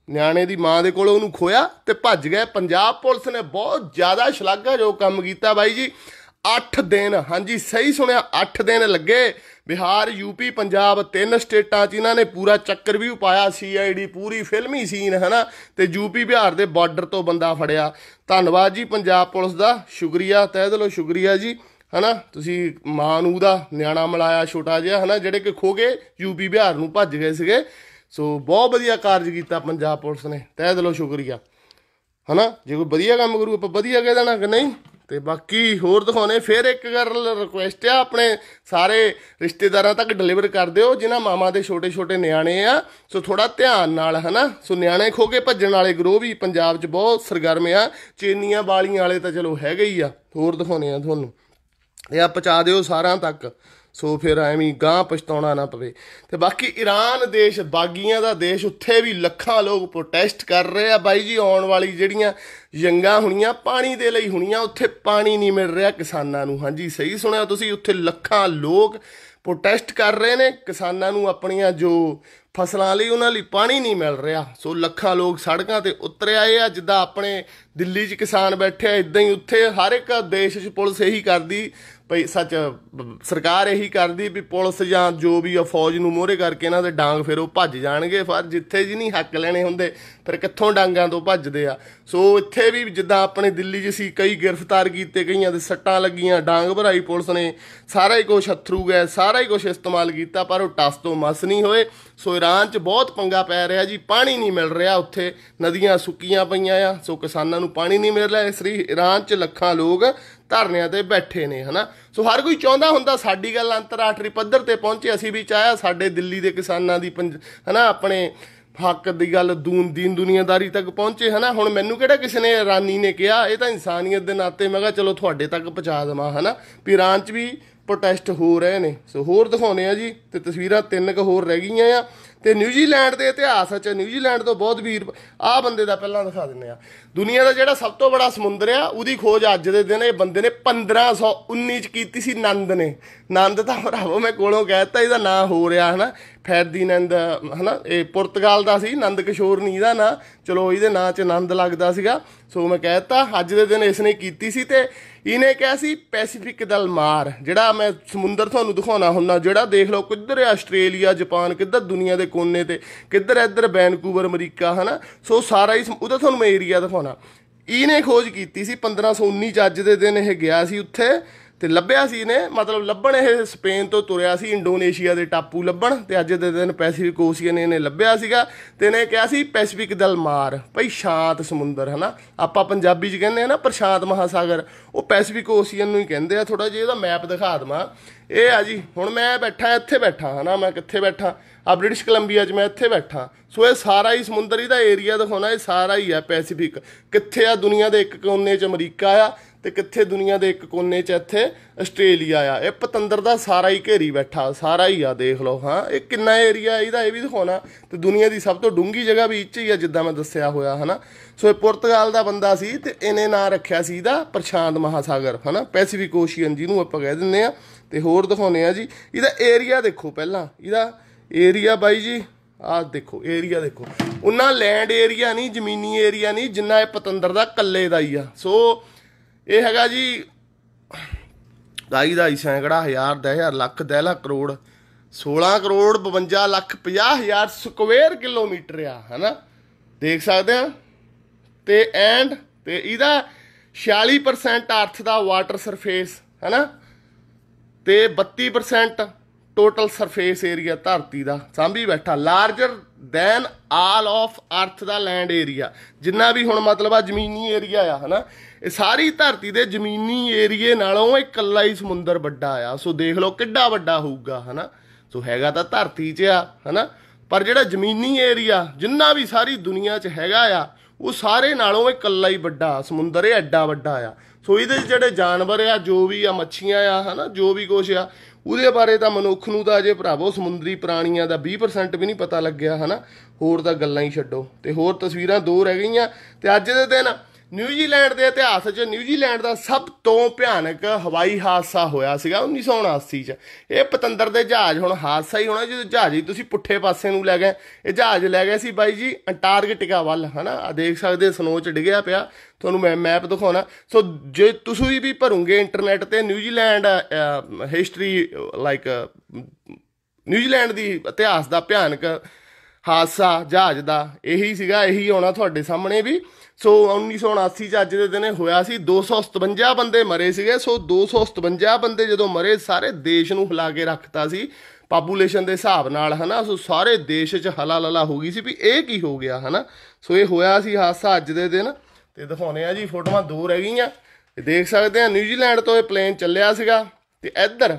ਨਿਆਣੇ ਦੀ ਮਾਂ ਦੇ ਕੋਲ ਉਹਨੂੰ ਖੋਇਆ ਤੇ ਭੱਜ ਗਿਆ ਪੰਜਾਬ ਪੁਲਿਸ ਨੇ ਬਹੁਤ ਜ਼ਿਆਦਾ ਜੋ ਕੰਮ ਕੀਤਾ ਬਾਈ ਜੀ 8 ਦਿਨ ਹਾਂਜੀ ਸਹੀ ਸੁਣਿਆ 8 ਦਿਨ ਲੱਗੇ ਬਿਹਾਰ ਯੂਪੀ ਪੰਜਾਬ ਤਿੰਨ ਸਟੇਟਾਂ 'ਚ ਇਹਨਾਂ ਨੇ ਪੂਰਾ ਚੱਕਰ ਵੀ ਉਪਾਇਆ ਸੀਆਈਡੀ ਪੂਰੀ ਫਿਲਮੀ ਸੀਨ ਹਨਾ ਤੇ ਯੂਪੀ ਬਿਹਾਰ ਦੇ ਬਾਰਡਰ ਤੋਂ ਬੰਦਾ ਫੜਿਆ ਧੰਨਵਾਦ ਜੀ ਪੰਜਾਬ ਪੁਲਿਸ ਦਾ ਸ਼ੁਕਰੀਆ ਤਹਿ ਦਿਲੋਂ ਸ਼ੁਕਰੀਆ ਜੀ ਹਨਾ ਤੁਸੀਂ ਮਾਂ ਨੂੰ ਦਾ ਨਿਆਣਾ ਮਲਾਇਆ ਛੋਟਾ ਜਿਹਾ ਹਨਾ ਜਿਹੜੇ ਕਿ ਖੋ ਗਏ ਯੂਪੀ ਬਿਹਾਰ ਨੂੰ ਭੱਜ ਗਏ ਸੀਗੇ ਸੋ ਬਹੁਤ ਵਧੀਆ ਕਾਰਜ ਕੀਤਾ ਪੰਜਾਬ ਪੁਲਿਸ ਨੇ ਤਹਿ ਦਿਲੋਂ ਸ਼ੁਕਰੀਆ ਹਨਾ ਜੇ ਕੋਈ ਵਧੀਆ ਕੰਮ ਕਰੂ ਆਪਾਂ ਵਧੀਆ ਕਹਿ ਦੇਣਾ ਕਿ ਨਹੀਂ ਤੇ ਬਾਕੀ ਹੋਰ ਦਿਖਾਉਣੇ ਫਿਰ ਇੱਕ ਗੱਲ ਰਿਕੁਐਸਟ ਆ ਆਪਣੇ ਸਾਰੇ ਰਿਸ਼ਤੇਦਾਰਾਂ ਤੱਕ ਡਿਲੀਵਰ ਕਰ ਦਿਓ ਜਿਨ੍ਹਾਂ ਮਾਮਾ ਦੇ ਛੋਟੇ-ਛੋਟੇ ਨਿਆਣੇ ਆ ਸੋ ਥੋੜਾ ਧਿਆਨ ਨਾਲ ਹਨਾ ਸੋ ਨਿਆਣੇ ਖੋ ਕੇ ਭੱਜਣ ਵਾਲੇ ਗਰੋਹ ਵੀ ਪੰਜਾਬ 'ਚ ਬਹੁਤ ਸਰਗਰਮ ਆ ਚੇਨੀਆਂ ਵਾਲੀਆਂ ਵਾਲੇ ਤਾਂ ਚਲੋ ਹੈਗੇ ਹੀ ਆ ਹੋਰ ਦਿਖਾਉਣੇ ਆ ਤੁਹਾਨੂੰ ਇਹ ਆ ਪਹੁੰਚਾ ਦਿਓ ਸਾਰਿਆਂ ਤੱਕ ਸੋ ਫਿਰ ਐਵੇਂ ਗਾਂ ਪਛਤਾਉਣਾ ਨਾ ਪਵੇ ਤੇ ਬਾਕੀ ਈਰਾਨ ਦੇਸ਼ ਬਾਗੀਆਂ ਦਾ ਦੇਸ਼ ਉੱਥੇ ਵੀ ਲੱਖਾਂ ਲੋਕ ਪ੍ਰੋਟੈਸਟ ਕਰ ਰਹੇ ਆ ਬਾਈ ਜੀ ਆਉਣ ਵਾਲੀ ਜਿਹੜੀਆਂ ਜੰਗਾਂ ਹੋਣੀਆਂ ਪਾਣੀ ਦੇ ਲਈ ਹੋਣੀਆਂ ਉੱਥੇ ਪਾਣੀ ਨਹੀਂ ਮਿਲ ਰਿਹਾ ਕਿਸਾਨਾਂ ਨੂੰ ਹਾਂਜੀ ਸਹੀ ਸੁਣਿਆ ਤੁਸੀਂ ਉੱਥੇ ਲੱਖਾਂ ਲੋਕ ਪ੍ਰੋਟੈਸਟ ਕਰ ਰਹੇ ਨੇ ਕਿਸਾਨਾਂ ਨੂੰ ਆਪਣੀਆਂ ਜੋ ਫਸਲਾਂ ਲਈ ਉਹਨਾਂ ਲਈ ਪਾਣੀ ਨਹੀਂ ਮਿਲ ਰਿਹਾ ਸੋ ਲੱਖਾਂ ਲੋਕ ਸੜਕਾਂ ਤੇ ਉਤਰ ਆਏ ਆ ਜਿੱਦਾਂ ਆਪਣੇ ਦਿੱਲੀ 'ਚ ਕਿਸਾਨ ਬੈਠੇ ਆ ਇਦਾਂ ਹੀ ਉੱਥੇ ਹਰ ਇੱਕ ਦੇਸ਼ 'ਚ ਪੁਲਿਸ ਇਹੀ ਕਰਦੀ ਭਈ ਸੱਚ ਸਰਕਾਰ ਇਹੀ ਕਰਦੀ ਵੀ ਪੁਲਿਸ ਜਾਂ ਜੋ ਵੀ ਆ ਫੌਜ ਨੂੰ ਮੋਹਰੇ ਕਰਕੇ ਇਹਨਾਂ ਦੇ ਡਾਂਗ ਫਿਰ ਉਹ ਭੱਜ ਜਾਣਗੇ ਫਿਰ ਜਿੱਥੇ ਜੀ ਨਹੀਂ ਹੱਕ ਲੈਣੇ ਹੁੰਦੇ ਫਿਰ ਕਿੱਥੋਂ ਡਾਂਗਾਂ ਤੋਂ ਭੱਜਦੇ ਆ ਸੋ ਇੱਥੇ ਵੀ ਜਿੱਦਾਂ ਆਪਣੇ ਦਿੱਲੀ 'ਚ ਸੀ ਕਈ ਗ੍ਰਿਫਤਾਰ ਕੀਤੇ ਕਈਆਂ ਦੇ ਸੱਟਾਂ ਲੱਗੀਆਂ ਡਾਂਗ ਭਰਾਈ ਪੁਲਿਸ ਨੇ ਸਾਰਾ ਹੀ ਕੁਝ ਅਥਰੂ ਗਿਆ ਸਾਰਾ ਹੀ ਕੁਝ ਇਸਤੇਮਾਲ ਕੀਤਾ ਪਰ ਉਹ ਟਸ ਤੋਂ ਮਸ ਨਹੀਂ ਹੋਏ ਸੋ ਈਰਾਨ 'ਚ ਬਹੁਤ ਪੰਗਾ ਪੈ ਰਿਹਾ ਜੀ ਪਾਣੀ ਨਹੀਂ ਮਿਲ ਰਿਹਾ ਉੱਥੇ ਨਦੀਆਂ ਸੁੱਕੀਆਂ ਪਈਆਂ ਆ ਸੋ ਕਿਸਾਨਾਂ ਨੂੰ ਪਾਣੀ ਨਹੀਂ ਮਿਲ ਰਿਹਾ ਇਸ ਲਈ ਈਰਾਨ 'ਚ ਲੱਖਾਂ ਲੋਕ ਧਰਨਿਆਂ ਤੇ ਬੈਠੇ ਨੇ ਹਨਾ ਸੋ ਹਰ ਕੋਈ ਚਾਹੁੰਦਾ ਹੁੰਦਾ ਸਾਡੀ ਗੱਲ ਅੰਤਰਰਾਸ਼ਟਰੀ ਪੱਧਰ ਤੇ ਪਹੁੰਚੇ ਅਸੀਂ ਵੀ ਚਾਹਿਆ ਸਾਡੇ ਦਿੱਲੀ ਦੇ ਕਿਸਾਨਾਂ ਦੀ ਹਨਾ ਆਪਣੇ ਹੱਕ ਦੀ ਗੱਲ ਦੂਨ ਦੀਨ ਦੁਨੀਆਦਾਰੀ ਤੱਕ ਪਹੁੰਚੇ ਹਨਾ ਹੁਣ ਮੈਨੂੰ ਕਿਹੜਾ ਕਿਸੇ ਨੇ ਰਾਨੀ ਨੇ ਕਿਹਾ ਇਹ ਤਾਂ ਇਨਸਾਨੀਅਤ ਦੇ ਨਾਤੇ ਮੈਂ ਕਿਹਾ ਚਲੋ ਤੁਹਾਡੇ ਤੱਕ ਪਹੁੰਚਾ ਦਵਾਂ ਹਨਾ ਵੀ ਇਰਾਨ 'ਚ ਵੀ ਪ੍ਰੋਟੈਸਟ ਹੋ ਰਹੇ ਨੇ ਸੋ ਹੋਰ ਦਿਖਾਉਨੇ ਆ ਜੀ ਤੇ ਤਸਵੀਰਾਂ ਤਿੰਨ ਕ ਹੋਰ ਰਹਿ ਗਈਆਂ ਆ ਤੇ ਨਿਊਜ਼ੀਲੈਂਡ ਦੇ ਇਤਿਹਾਸ ਵਿੱਚ ਨਿਊਜ਼ੀਲੈਂਡ ਤੋਂ ਬਹੁਤ ਵੀਰ ਆ ਬੰਦੇ ਦਾ ਪਹਿਲਾਂ ਦਿਖਾ ਦਿੰਨੇ ਆ ਦੁਨੀਆ ਦਾ ਜਿਹੜਾ ਸਭ ਤੋਂ ਵੱਡਾ ਸਮੁੰਦਰ ਆ ਉਹਦੀ ਖੋਜ ਅੱਜ ਦੇ ਦਿਨ ਇਹ ਬੰਦੇ ਨੇ 1519 ਚ ਕੀਤੀ ਸੀ ਨੰਦ ਨੇ ਨੰਦ ਤਾਂ ਭਰਾਵੋ ਮੈਂ ਕੋਲੋਂ ਕਹਿਤਾ ਇਹਦਾ ਨਾਂ ਹੋ ਰਿਹਾ ਹਨਾ ਫੈਰਦੀਨੰਦ ਹਨਾ ਇਹ ਪੁਰਤਗਾਲ ਦਾ ਸੀ ਨੰਦ ਕਿਸ਼ੋਰ ਨਹੀਂ ਇਹਦਾ ਨਾ ਚਲੋ ਇਹਦੇ ਨਾਂ 'ਚ ਆਨੰਦ ਲੱਗਦਾ ਸੀਗਾ ਸੋ ਮੈਂ ਕਹਿਤਾ ਅੱਜ ਦੇ ਦਿਨ ਇਸ ਨੇ ਕੀਤੀ ਸੀ ਤੇ ਇਹਨੇ ਕਿਹਾ ਸੀ ਪੈਸੀਫਿਕ ਦਲ ਮਾਰ ਜਿਹੜਾ ਮੈਂ ਸਮੁੰਦਰ ਤੁਹਾਨੂੰ ਦਿਖਾਉਣਾ ਹੁੰਦਾ ਜਿਹੜਾ ਦੇਖ ਲਓ ਕਿੱਧਰ ਹੈ ਆਸਟ੍ਰੇਲੀਆ ਜਾਪਾਨ ਕਿੱਧਰ ਦੁਨੀਆ ਦੇ ਕੋਨੇ ਤੇ ਕਿੱਧਰ ਇੱਧਰ ਬੈਨਕੂਵਰ ਅਮਰੀਕਾ ਹਨਾ ਸੋ ਸਾਰਾ ਹੀ ਉਹਦਾ ਤੁਹਾਨੂੰ ਮੈਂ ਏਰੀਆ ਦਿਖਾਉਣਾ ਇਹਨੇ ਖੋਜ ਕੀਤੀ ਸੀ 1519 ਚ ਅੱਜ ਦੇ ਦਿਨ ਇਹ ਗਿਆ ਸੀ ਉੱਥੇ ਤੇ ਲੱਭਿਆ ਸੀ ਨੇ ਮਤਲਬ ਲੱਭਣ ਇਹ ਸਪੇਨ ਤੋਂ ਤੁਰਿਆ ਸੀ ਇੰਡੋਨੇਸ਼ੀਆ ਦੇ ਟਾਪੂ ਲੱਭਣ ਤੇ ਅੱਜ ਦੇ ਦਿਨ ਪੈਸੀਫਿਕ ਓਸ਼ੀਅਨ ਇਹਨੇ ਲੱਭਿਆ ਸੀਗਾ ਤੇ ਇਹਨੇ ਕਿਹਾ ਸੀ ਪੈਸੀਫਿਕ ਦਲ ਮਾਰ ਭਈ ਸ਼ਾਂਤ ਸਮੁੰਦਰ ਹਨਾ ਆਪਾਂ ਪੰਜਾਬੀ ਚ ਕਹਿੰਦੇ ਆ ਨਾ ਪ੍ਰਸ਼ਾਂਤ ਮਹਾਸਾਗਰ ਉਹ ਪੈਸੀਫਿਕ ਓਸ਼ੀਅਨ ਨੂੰ ਹੀ ਕਹਿੰਦੇ ਆ ਥੋੜਾ ਜਿਹਾ ਇਹਦਾ ਮੈਪ ਦਿਖਾ ਦਵਾਂ ਇਹ ਆ ਜੀ ਹੁਣ ਮੈਂ ਬੈਠਾ ਇੱਥੇ ਬੈਠਾ ਹਨਾ ਮੈਂ ਕਿੱਥੇ ਬੈਠਾ ਆ ਬ੍ਰਿਟਿਸ਼ ਕੋਲੰਬੀਆ 'ਚ ਮੈਂ ਇੱਥੇ ਬੈਠਾ ਸੋ ਇਹ ਸਾਰਾ ਹੀ ਸਮੁੰਦਰੀ ਦਾ ਏਰੀਆ ਦਿਖਾਉਣਾ ਇਹ ਸਾਰਾ ਹੀ ਆ ਪੈਸੀਫਿਕ ਕਿੱਥੇ ਆ ਦੁਨੀਆ ਦੇ ਇੱਕ ਕੋਨੇ 'ਚ ਅਮਰੀਕਾ ਆ ਤੇ ਕਿੱਥੇ ਦੁਨੀਆ ਦੇ ਇੱਕ ਕੋਨੇ 'ਚ ਇੱਥੇ ਆਸਟ੍ਰੇਲੀਆ ਆ ਇਹ ਪਤੰਦਰ ਦਾ ਸਾਰਾ ਹੀ ਘੇਰੀ ਬੈਠਾ ਸਾਰਾ ਹੀ ਆ ਦੇਖ ਲਓ ਹਾਂ ਇਹ ਕਿੰਨਾ ਏਰੀਆ ਇਹਦਾ ਇਹ ਵੀ ਦਿਖਾਉਣਾ ਤੇ ਦੁਨੀਆ ਦੀ ਸਭ ਤੋਂ ਡੂੰਗੀ ਜਗ੍ਹਾ ਵੀ ਇੱਚ ਹੀ ਆ ਜਿੱਦਾਂ ਮੈਂ ਦੱਸਿਆ ਹੋਇਆ ਹਨਾ ਸੋ ਇਹ ਪੁਰਤਗਾਲ ਦਾ ਬੰਦਾ ਸੀ ਤੇ ਇਹਨੇ ਨਾਂ ਰੱਖਿਆ ਸੀ ਦਾ ਪ੍ਰਸ਼ਾਂਤ ਮਹਾਸਾਗਰ ਹਨਾ ਪੈਸੀਫਿਕ ਓਸ਼ੀਅਨ ਜਿਹਨੂੰ ਆਪਾਂ ਕਹਿ ਦਿੰਦੇ ਆ ਤੇ ਹੋਰ ਦਿਖਾਉਨੇ ਆ ਜੀ ਇਹਦਾ ਏਰੀਆ ਦੇਖੋ ਪਹਿਲਾਂ ਇਹਦਾ ਏਰੀਆ ਬਾਈ ਜੀ ਆਹ ਦੇਖੋ ਏਰੀਆ ਦੇਖੋ ਉਹਨਾਂ ਲੈਂਡ ਏਰੀਆ ਨਹੀਂ ਜ਼ਮੀਨੀ ਏਰੀਆ ਨਹੀਂ ਜਿੰਨਾ ਇਹ ਪਤੰਦਰ ਦਾ ਕੱਲੇ ਦਾ ਹੀ ਆ ਸੋ ਇਹ ਹੈਗਾ ਜੀ ਦਾਈ ਦਾ ਸੈਂਕੜਾ ਹਜ਼ਾਰ 10000 ਲੱਖ 10 ਲੱਖ ਕਰੋੜ 16 ਕਰੋੜ 52 ਲੱਖ 50 ਹਜ਼ਾਰ ਸਕੁਅਰ ਕਿਲੋਮੀਟਰ ਆ ਹਨਾ ਦੇਖ ਸਕਦੇ ਆ ਤੇ ਐਂਡ ਤੇ ਇਹਦਾ 46% ਅਰਥ ਦਾ ਵਾਟਰ ਸਰਫੇਸ ਹੈਨਾ ਤੇ 32% ਟੋਟਲ ਸਰਫੇਸ ਏਰੀਆ ਧਰਤੀ ਦਾ ਸਾਂਭੀ ਬੈਠਾ ਲਾਰਜਰ ਦੈਨ ਆਲ ਆਫ ਅਰਥ ਦਾ ਲੈਂਡ ਏਰੀਆ ਜਿੰਨਾ ਵੀ ਹੁਣ ਮਤਲਬ ਆ ਜ਼ਮੀਨੀ ਏਰੀਆ ਆ ਹੈਨਾ ਇਹ ਸਾਰੀ ਧਰਤੀ ਦੇ ਜ਼ਮੀਨੀ ਏਰੀਏ ਨਾਲੋਂ ਇਕੱਲਾ ਹੀ ਸਮੁੰਦਰ ਵੱਡਾ ਆ ਸੋ ਦੇਖ ਲਓ ਕਿੱਡਾ ਵੱਡਾ ਹੋਊਗਾ ਹੈਨਾ ਸੋ ਹੈਗਾ ਤਾਂ ਧਰਤੀ 'ਚ ਆ ਹੈਨਾ ਪਰ ਜਿਹੜਾ ਜ਼ਮੀਨੀ ਏਰੀਆ ਜਿੰਨਾ ਵੀ ਸਾਰੀ ਦੁਨੀਆ 'ਚ ਹੈਗਾ ਆ ਉਹ ਸਾਰੇ ਨਾਲੋਂ ਇਕੱਲਾ ਹੀ ਵੱਡਾ ਸਮੁੰਦਰ ਇਹ ਐਡਾ ਵੱਡਾ ਆ ਸੋ ਇਹਦੇ ਜਿਹੜੇ ਜਾਨਵਰ ਆ ਜੋ ਵੀ ਆ ਮੱਛੀਆਂ ਆ ਹਨਾ ਜੋ ਵੀ ਕੁਛ ਆ ਉਹਦੇ ਬਾਰੇ ਤਾਂ ਮਨੁੱਖ ਨੂੰ ਤਾਂ ਅਜੇ ਭਰਾਵੋ ਸਮੁੰਦਰੀ ਪ੍ਰਾਣੀਆਂ ਦਾ 20% ਵੀ ਨਹੀਂ ਪਤਾ ਲੱਗਿਆ ਹਨਾ ਹੋਰ ਤਾਂ ਗੱਲਾਂ ਹੀ ਛੱਡੋ ਤੇ ਹੋਰ ਤਸਵੀਰਾਂ ਦੋ ਰਹਿ ਗਈਆਂ ਤੇ ਅੱਜ ਦੇ ਦਿਨ ਨਿਊਜ਼ੀਲੈਂਡ ਦੇ ਇਤਿਹਾਸ 'ਚ ਨਿਊਜ਼ੀਲੈਂਡ ਦਾ ਸਭ ਤੋਂ ਭਿਆਨਕ ਹਵਾਈ ਹਾਦਸਾ ਹੋਇਆ ਸੀਗਾ 1979 'ਚ ਇਹ ਪਤੰਦਰ ਦੇ ਜਹਾਜ਼ ਹੁਣ ਹਾਦਸਾ ਹੀ ਹੋਣਾ ਜਦੋਂ ਜਹਾਜ਼ ਹੀ ਤੁਸੀਂ ਪੁੱਠੇ ਪਾਸੇ ਨੂੰ ਲੈ ਗਏ ਇਹ ਜਹਾਜ਼ ਲੈ ਗਏ ਸੀ ਬਾਈ ਜੀ ਅੰਟਾਰਕਟਿਕਾ ਵੱਲ ਹਨਾ ਆ ਦੇਖ ਸਕਦੇ ਸਨੋ ਡਿਗਿਆ ਪਿਆ ਤੁਹਾਨੂੰ ਮੈਂ ਮੈਪ ਦਿਖਾਉਣਾ ਸੋ ਜੇ ਤੁਸੀਂ ਵੀ ਭਰੋਗੇ ਇੰਟਰਨੈਟ ਤੇ ਨਿਊਜ਼ੀਲੈਂਡ ਹਿਸਟਰੀ ਲਾਈਕ ਨਿਊਜ਼ੀਲੈਂਡ ਦੀ ਇਤਿਹਾਸ ਦਾ ਭਿਆਨਕ ਹਾਸਾ ਜਹਾਜ਼ ਦਾ ਇਹੀ ਸੀਗਾ ਇਹੀ ਆਉਣਾ ਤੁਹਾਡੇ ਸਾਹਮਣੇ ਵੀ ਸੋ 1979 ਚ ਅੱਜ ਦੇ ਦਿਨੇ ਹੋਇਆ ਸੀ 257 ਬੰਦੇ ਮਰੇ ਸੀਗੇ ਸੋ 257 ਬੰਦੇ ਜਦੋਂ ਮਰੇ ਸਾਰੇ ਦੇਸ਼ ਨੂੰ ਹਿਲਾ ਕੇ ਰੱਖਤਾ ਸੀ ਪਾਪੂਲੇਸ਼ਨ ਦੇ ਹਿਸਾਬ ਨਾਲ ਹਨਾ ਸੋ ਸਾਰੇ ਦੇਸ਼ 'ਚ ਹਲਾਲਲਾ ਹੋ ਗਈ ਸੀ ਵੀ ਇਹ ਕੀ ਹੋ ਗਿਆ ਹਨਾ ਸੋ ਇਹ ਹੋਇਆ ਸੀ ਹਾਸਾ ਅੱਜ ਦੇ ਦਿਨ ਤੇ ਦਿਖਾਉਨੇ ਆ ਜੀ ਫੋਟੋਆਂ ਦੋ ਰਹਿ ਗਈਆਂ ਤੇ ਦੇਖ ਸਕਦੇ ਆ ਨਿਊਜ਼ੀਲੈਂਡ ਤੋਂ ਇਹ ਪਲੇਨ ਚੱਲਿਆ ਸੀਗਾ ਤੇ ਇੱਧਰ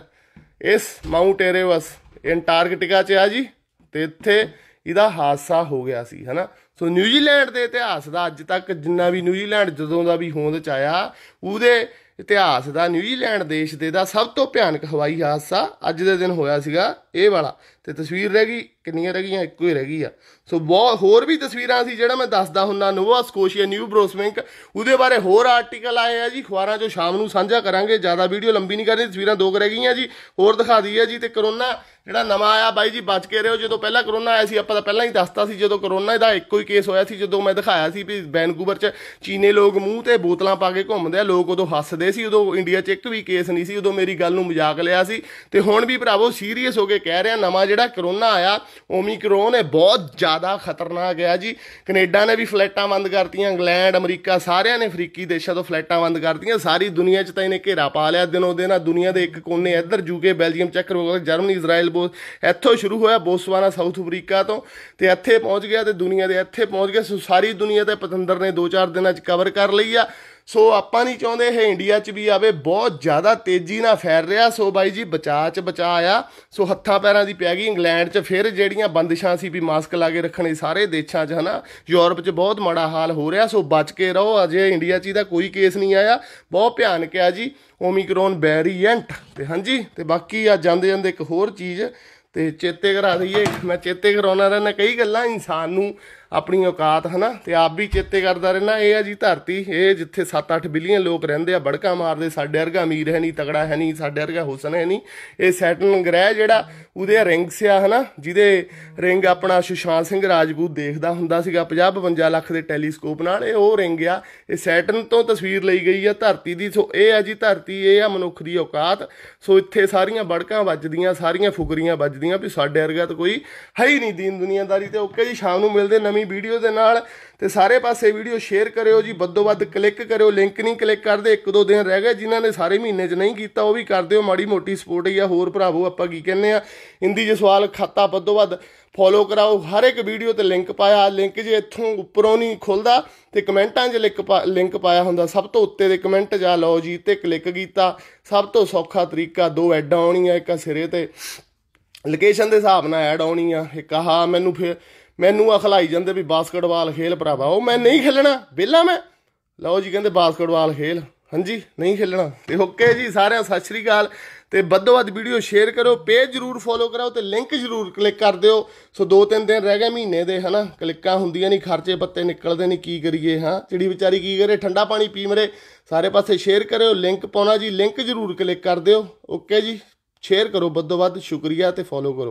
ਇਸ ਮਾਊਂਟ ਏਰੇਵਸ ਐਂਟਾਰਕਟਿਕਾ 'ਚ ਆ ਜੀ ਤੇ ਇੱਥੇ ਇਹਦਾ ਹਾਦਸਾ ਹੋ ਗਿਆ ਸੀ ਹਨਾ ਸੋ ਨਿਊਜ਼ੀਲੈਂਡ ਦੇ ਇਤਿਹਾਸ ਦਾ ਅੱਜ ਤੱਕ ਜਿੰਨਾ ਵੀ ਨਿਊਜ਼ੀਲੈਂਡ ਜਦੋਂ ਦਾ ਵੀ ਹੋਂਦ ਚ ਆਇਆ ਉਹਦੇ ਇਤਿਹਾਸ ਦਾ ਨਿਊਜ਼ੀਲੈਂਡ ਦੇਸ਼ ਦੇ ਦਾ ਸਭ ਤੋਂ ਭਿਆਨਕ ਹਵਾਈ ਹਾਦਸਾ ਅੱਜ ਦੇ ਦਿਨ ਹੋਇਆ ਸੀਗਾ ਇਹ ਵਾਲਾ ਤੇ ਤਸਵੀਰ ਰਹਿ ਗਈ ਕਿੰਨੀਆਂ ਰਹਿ ਗਈਆਂ ਇੱਕੋ ਹੀ ਰਹਿ ਗਈ ਆ ਸੋ ਬਹੁਤ ਹੋਰ ਵੀ ਤਸਵੀਰਾਂ ਸੀ ਜਿਹੜਾ ਮੈਂ ਦੱਸਦਾ ਹੁੰਨਾ ਨੋਵਾ ਸਕੋਸ਼ੀਆ ਨਿਊ ਬ੍ਰੋਸਵਿੰਕ ਉਹਦੇ ਬਾਰੇ ਹੋਰ ਆਰਟੀਕਲ ਆਏ ਆ ਜੀ ਖਬਰਾਂ ਚੋਂ ਸ਼ਾਮ ਨੂੰ ਸਾਂਝਾ ਕਰਾਂਗੇ ਜਿਆਦਾ ਵੀਡੀਓ ਲੰਬੀ ਨਹੀਂ ਕਰਦੇ ਤਸਵੀਰਾਂ ਦੋ ਰਹਿ ਗਈਆਂ ਜੀ ਹੋਰ ਦਿਖਾ ਦਈਏ ਜੀ ਤੇ ਕਰੋਨਾ ਜਿਹੜਾ ਨਵਾਂ ਆਇਆ ਬਾਈ ਜੀ ਬਚ ਕੇ ਰਹੋ ਜਦੋਂ ਪਹਿਲਾਂ ਕਰੋਨਾ ਆਇਆ ਸੀ ਆਪਾਂ ਤਾਂ ਪਹਿਲਾਂ ਹੀ ਦੱਸਤਾ ਸੀ ਜਦੋਂ ਕਰੋਨਾ ਦਾ ਇੱਕੋ ਹੀ ਕੇਸ ਹੋਇਆ ਸੀ ਜਦੋਂ ਮੈਂ ਦਿਖਾਇਆ ਸੀ ਵੀ ਵੈਨਕੂਵਰ 'ਚ ਚੀਨੇ ਲੋਕ ਮੂੰਹ ਤੇ ਬੋਤਲਾਂ ਪਾ ਕੇ ਘੁੰਮਦੇ ਆ ਲੋਕ ਉਦੋਂ ਹੱਸਦੇ ਰਹੇ ਸੀ ਉਦੋਂ ਇੰਡੀਆ 'ਚ ਇੱਕ ਵੀ ਕੇਸ ਨਹੀਂ ਸੀ ਉਦੋਂ ਮੇਰੀ ਗੱਲ ਨੂੰ ਮਜ਼ਾਕ ਲਿਆ ਸੀ ਤੇ ਹੁਣ ਵੀ ਭਰਾਵੋ ਸੀਰੀਅਸ ਹੋ ਕੇ ਕਹਿ ਰਿਹਾ ਨਵਾਂ ਜਿਹੜਾ ਕਰੋਨਾ ਆਇਆ ਓਮਿਕਰੋਨ ਹੈ ਬਹੁਤ ਜ਼ਿਆਦਾ ਖਤਰਨਾਕ ਹੈ ਜੀ ਕੈਨੇਡਾ ਨੇ ਵੀ ਫਲੈਟਾਂ ਬੰਦ ਕਰਤੀਆਂ ਇੰਗਲੈਂਡ ਅਮਰੀਕਾ ਸਾਰਿਆਂ ਨੇ ਅਫਰੀਕੀ ਦੇਸ਼ਾਂ ਤੋਂ ਫਲੈਟਾਂ ਬੰਦ ਕਰਤੀਆਂ ਸਾਰੀ ਦੁਨੀਆ 'ਚ ਤਾਂ ਇਹਨੇ ਘੇਰਾ ਪਾ ਲਿਆ ਦਿਨੋਂ ਦਿਨ ਆ ਦੁਨੀਆ ਦੇ ਇੱਕ ਕੋਨੇ ਇੱਧਰ ਯੂਕੇ ਬੈਲਜੀਅਮ ਹੋ ਗਿਆ ਜਰਮਨੀ ਇਜ਼ਰਾਈਲ ਬੋਸ ਇੱਥੋਂ ਸ਼ੁਰੂ ਹੋਇਆ ਬੋਸਵਾਨਾ ਸਾਊਥ ਅਫਰੀਕਾ ਤੋਂ ਤੇ ਇੱਥੇ ਪਹੁੰਚ ਗਿਆ ਤੇ ਦੁਨੀਆ ਦੇ ਇੱਥੇ ਪਹੁੰਚ ਗਿਆ ਸੋ ਸਾਰੀ ਦੁਨੀਆ ਤੇ ਪਤੰਦਰ ਨੇ 2-4 ਦਿਨਾਂ 'ਚ ਕਵਰ ਕਰ ਲਈ ਆ ਸੋ ਆਪਾਂ ਨਹੀਂ ਚਾਹੁੰਦੇ ਇਹ ਇੰਡੀਆ 'ਚ ਵੀ ਆਵੇ ਬਹੁਤ ਜ਼ਿਆਦਾ ਤੇਜ਼ੀ ਨਾਲ ਫੈਲ ਰਿਹਾ ਸੋ ਬਾਈ ਜੀ ਬਚਾ 'ਚ ਬਚਾ ਆ ਸੋ ਹੱਥਾਂ ਪੈਰਾਂ ਦੀ ਪੈ ਗਈ ਇੰਗਲੈਂਡ 'ਚ ਫਿਰ ਜਿਹੜੀਆਂ ਬੰਦਿਸ਼ਾਂ ਸੀ ਵੀ ਮਾਸਕ ਲਾ ਕੇ ਰੱਖਣੇ ਸਾਰੇ ਦੇਸ਼ਾਂ 'ਚ ਹਨਾ ਯੂਰਪ 'ਚ ਬਹੁਤ ਮਾੜਾ ਹਾਲ ਹੋ ਰਿਹਾ ਸੋ ਬਚ ਕੇ ਰਹੋ ਅਜੇ ਇੰਡੀਆ 'ਚ ਇਹਦਾ ਕੋਈ ਕੇਸ ਨਹੀਂ ਆਇਆ ਬਹੁਤ ਭਿਆਨਕ ਆ ਜੀ ਓਮਿਕਰੋਨ ਵੈਰੀਐਂਟ ਤੇ ਹਾਂਜੀ ਤੇ ਬਾਕੀ ਆ ਜਾਂਦੇ ਜਾਂਦੇ ਇੱਕ ਹੋਰ ਚੀਜ਼ ਤੇ ਚੇਤੇ ਕਰਾ ਦਈਏ ਮੈਂ ਚੇਤੇ ਕਰਾਉਣਾ ਰਹਿਣਾ ਕਈ ਗੱਲਾਂ ਇਨਸਾਨ ਨੂੰ ਆਪਣੀ ਔਕਾਤ ਹਨਾ ਤੇ ਆਪ ਵੀ ਚੇਤੇ ਕਰਦਾ ਰਹਿਣਾ ਇਹ ਆ ਜੀ ਧਰਤੀ ਇਹ ਜਿੱਥੇ 7-8 ਬਿਲੀਅਨ ਲੋਕ ਰਹਿੰਦੇ ਆ ਬੜਕਾ ਮਾਰਦੇ ਸਾਡੇ ਵਰਗਾ ਅਮੀਰ ਹੈ ਨਹੀਂ ਤਗੜਾ ਹੈ ਨਹੀਂ ਸਾਡੇ ਵਰਗਾ ਹੁਸਨ ਹੈ ਨਹੀਂ ਇਹ ਸੈਟਨ ਗ੍ਰਹਿ ਜਿਹੜਾ ਉਹਦੇ ਰਿੰਗਸ ਆ ਹਨਾ ਜਿਹਦੇ ਰਿੰਗ ਆਪਣਾ ਸੁਸ਼ਾਂਤ ਸਿੰਘ ਰਾਜਪੂਤ ਦੇਖਦਾ ਹੁੰਦਾ ਸੀਗਾ 50 55 ਲੱਖ ਦੇ ਟੈਲੀਸਕੋਪ ਨਾਲ ਇਹ ਉਹ ਰਿੰਗ ਆ ਇਹ ਸੈਟਨ ਤੋਂ ਤਸਵੀਰ ਲਈ ਗਈ ਆ ਧਰਤੀ ਦੀ ਸੋ ਇਹ ਆ ਜੀ ਧਰਤੀ ਇਹ ਆ ਮਨੁੱਖ ਦੀ ਔਕਾਤ ਸੋ ਇੱਥੇ ਸਾਰੀਆਂ ਬੜਕਾਂ ਵੱਜਦੀਆਂ ਸਾਰੀਆਂ ਫੁਕਰੀਆਂ ਵੱਜਦੀਆਂ ਵੀ ਸਾਡੇ ਵਰਗਾ ਤਾਂ ਕੋਈ ਹੈ ਹੀ ਨਹੀਂ ਦੀਨ ਦੁਨੀਆਦਾਰੀ ਤੇ ਓਕੇ ਜੀ ਸ਼ਾਮ ਨੂੰ ਮਿਲਦੇ ਨਵੀਂ ਨਵੀਂ ਵੀਡੀਓ ਦੇ ਨਾਲ ਤੇ ਸਾਰੇ ਪਾਸੇ ਵੀਡੀਓ ਸ਼ੇਅਰ ਕਰਿਓ ਜੀ ਵੱਧੋ ਵੱਧ ਕਲਿੱਕ ਕਰਿਓ ਲਿੰਕ ਨਹੀਂ ਕਲਿੱਕ ਕਰਦੇ ਇੱਕ ਦੋ ਦਿਨ ਰਹਿ ਗਏ ਜਿਨ੍ਹਾਂ ਨੇ ਸਾਰੇ ਮਹੀਨੇ 'ਚ ਨਹੀਂ ਕੀਤਾ ਉਹ ਵੀ ਕਰ ਦਿਓ ਮਾੜੀ ਮੋਟੀ ਸਪੋਰਟ ਹੀ ਆ ਹੋਰ ਭਰਾਵੋ ਆਪਾਂ ਕੀ ਕਹਿੰਦੇ ਆ ਹਿੰਦੀ ਜੇ ਸਵਾਲ ਖਾਤਾ ਵੱਧੋ ਵੱਧ ਫੋਲੋ ਕਰਾਓ ਹਰ ਇੱਕ ਵੀਡੀਓ ਤੇ ਲਿੰਕ ਪਾਇਆ ਲਿੰਕ ਜੇ ਇੱਥੋਂ ਉੱਪਰੋਂ ਨਹੀਂ ਖੁੱਲਦਾ ਤੇ ਕਮੈਂਟਾਂ 'ਚ ਲਿੰਕ ਲਿੰਕ ਪਾਇਆ ਹੁੰਦਾ ਸਭ ਤੋਂ ਉੱਤੇ ਦੇ ਕਮੈਂਟ ਜਾ ਲਓ ਜੀ ਤੇ ਕਲਿੱਕ ਕੀਤਾ ਸਭ ਤੋਂ ਸੌਖਾ ਤਰੀਕਾ ਦੋ ਐਡਾਂ ਆਉਣੀਆਂ ਇੱਕ ਸਿਰੇ ਤੇ ਲੋਕੇਸ਼ਨ ਦੇ ਹਿਸਾਬ ਨਾਲ ਐਡ ਆਉਣੀ ਆ ਇੱਕ ਕਹਾ ਮੈਨੂੰ ਫਿਰ ਮੈਨੂੰ ਅਖਲਾਈ ਜਾਂਦੇ ਵੀ ਬਾਸਕਟਬਾਲ ਖੇਲ ਭਰਾਵਾ ਉਹ ਮੈਂ ਨਹੀਂ ਖੇਲਣਾ ਵਿਹਲਾ ਮੈਂ ਲਓ ਜੀ ਕਹਿੰਦੇ ਬਾਸਕਟਬਾਲ ਖੇਲ ਹਾਂਜੀ ਨਹੀਂ ਖੇਲਣਾ ਤੇ ਓਕੇ ਜੀ ਸਾਰਿਆਂ ਸਤਿ ਸ਼੍ਰੀ ਅਕਾਲ ਤੇ ਵੱਧੋ ਵੱਧ ਵੀਡੀਓ ਸ਼ੇਅਰ ਕਰੋ ਪੇਜ ਜਰੂਰ ਫੋਲੋ ਕਰਾਓ ਤੇ ਲਿੰਕ ਜਰੂਰ ਕਲਿੱਕ ਕਰ ਦਿਓ ਸੋ ਦੋ ਤਿੰਨ ਦਿਨ ਰਹਿ ਗਏ ਮਹੀਨੇ ਦੇ ਹਨਾ ਕਲਿੱਕਾਂ ਹੁੰਦੀਆਂ ਨਹੀਂ ਖਰਚੇ ਪੱਤੇ ਨਿਕਲਦੇ ਨਹੀਂ ਕੀ ਕਰੀਏ ਹਾਂ ਜਿਹੜੀ ਵਿਚਾਰੀ ਕੀ ਕਰੇ ਠੰਡਾ ਪਾਣੀ ਪੀ ਮਰੇ ਸਾਰੇ ਪਾਸੇ ਸ਼ੇਅਰ ਕਰਿਓ ਲਿੰਕ ਪਾਉਣਾ ਜੀ ਲਿੰਕ ਜਰੂਰ ਕਲਿੱਕ ਕਰ ਦਿਓ ਓਕੇ ਜੀ ਸ਼ੇਅਰ ਕਰੋ ਵੱਧੋ ਵੱਧ ਸ਼ੁਕਰੀਆ ਤੇ ਫੋਲੋ ਕਰੋ